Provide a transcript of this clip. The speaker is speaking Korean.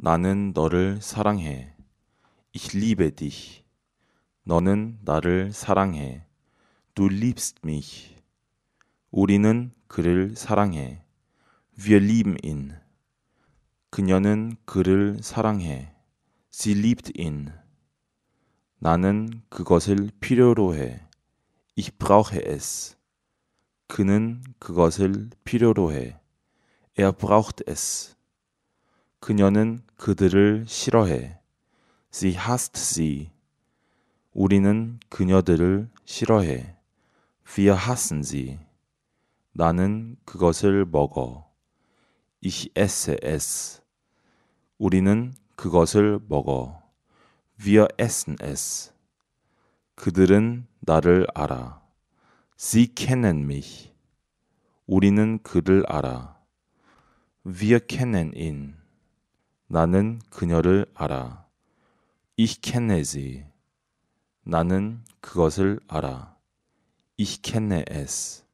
나는 너를 사랑해. Ich liebe dich. 너는 나를 사랑해. Du liebst mich. 우리는 그를 사랑해. Wir lieben ihn. 그녀는 그를 사랑해. Sie liebt ihn. 나는 그것을 필요로 해. Ich brauche es. 그는 그것을 필요로 해. Er braucht es. 그녀는 그들을 싫어해. She has to see. 우리는 그녀들을 싫어해. Wir hassen sie. 나는 그것을 먹어. Ich esse es. 우리는 그것을 먹어. Wir essen es. 그들은 나를 알아. Sie kennen mich. 우리는 그를 알아. Wir kennen ihn. 나는 그녀를 알아. Ich kenne sie. 나는 그것을 알아. Ich kenne es.